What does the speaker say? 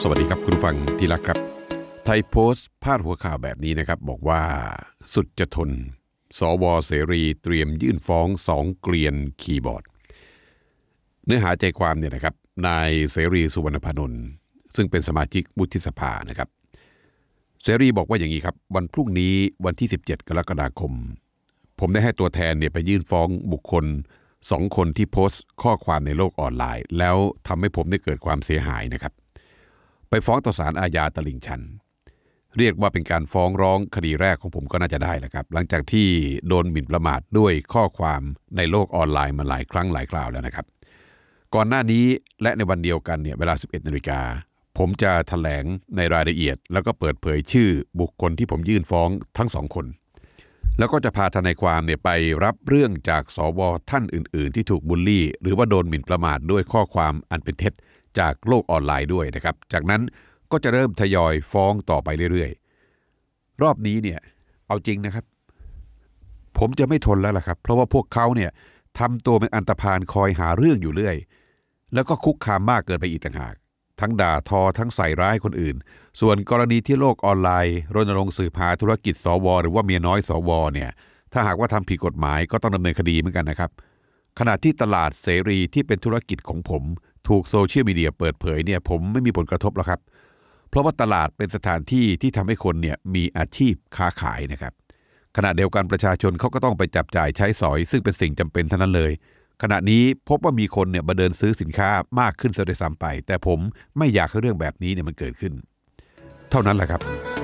สวัสดีครับ คุณฟังที่รักครับไทยโพสต์พาดหัวข่าวแบบนี้นะครับ บอกว่าสุดจะทน สวเสรี เตรียมยื่นฟ้องสองเกลียนคีย์บอร์ด เนื้อหาใจความเนี่ยนะครับนายเสรีสุวรรณพนนท์ซึ่งเป็นสมาชิกวุฒิสภานะครับ เสรีบอกว่าอย่างนี้ครับ วันพรุ่งนี้วันที่ 17 กรกฎาคม ผมได้ให้ตัวแทนเนี่ยไปยื่นฟ้องบุคคลสองคนที่โพสต์ข้อความในโลกออนไลน์ แล้วทำให้ผมได้เกิดความเสียหายนะครับไปฟ้องต่อศาลอาญาตลิ่งชันเรียกว่าเป็นการฟ้องร้องคดีแรกของผมก็น่าจะได้แหละครับ หลังจากที่โดนหมิ่นประมาทด้วยข้อความในโลกออนไลน์มาหลายครั้งหลายคราวแล้วนะครับ ก่อนหน้านี้และในวันเดียวกันเนี่ยเวลา 11นาฬิกาผมจะถแถลงในรายละเอียด แล้วก็เปิดเผยชื่อบุคคลที่ผมยื่นฟ้องทั้งสองคนแล้วก็จะพาทนายความเนี่ยไปรับเรื่องจากสว ท่านอื่น ๆที่ถูกบูลลี่ หรือว่าโดนหมิ่นประมาทด้วยข้อความอันเป็นเท็จจากโลกออนไลน์ด้วยนะครับ จากนั้นก็จะเริ่มทยอยฟ้องต่อไปเรื่อย ๆ รอบนี้เนี่ย เอาจริงนะครับ ผมจะไม่ทนแล้วล่ะครับ เพราะว่าพวกเขาเนี่ยทำตัวเป็นอันตรพานคอยหาเรื่องอยู่เรื่อย แล้วก็คุกคามมากเกินไปอีกต่างหาก ทั้งด่าทอ ทั้งใส่ร้ายคนอื่น ส่วนกรณีที่โลกออนไลน์รณรงค์สืบหาธุรกิจ สวหรือว่าเมียน้อยสวเนี่ย ถ้าหากว่าทำผิดกฎหมายก็ต้องดำเนินคดีเหมือนกันนะครับ ขณะที่ตลาดเสรีที่เป็นธุรกิจของผมถูกโซเชียลมีเดียเปิดเผยเนี่ยผมไม่มีผลกระทบหรอกครับ เพราะว่าตลาดเป็นสถานที่ที่ทำให้คนเนี่ยมีอาชีพค้าขายนะครับขณะเดียวกันประชาชนเขาก็ต้องไปจับจ่ายใช้สอย ซึ่งเป็นสิ่งจำเป็นเท่านั้นเลย ขณะนี้พบว่ามีคนเนี่ยมาเดินซื้อสินค้ามากขึ้นียด้วยซ้ำไป แต่ผมไม่อยากให้เรื่องแบบนี้เนี่ยมันเกิดขึ้น เท่านั้นแหละครับ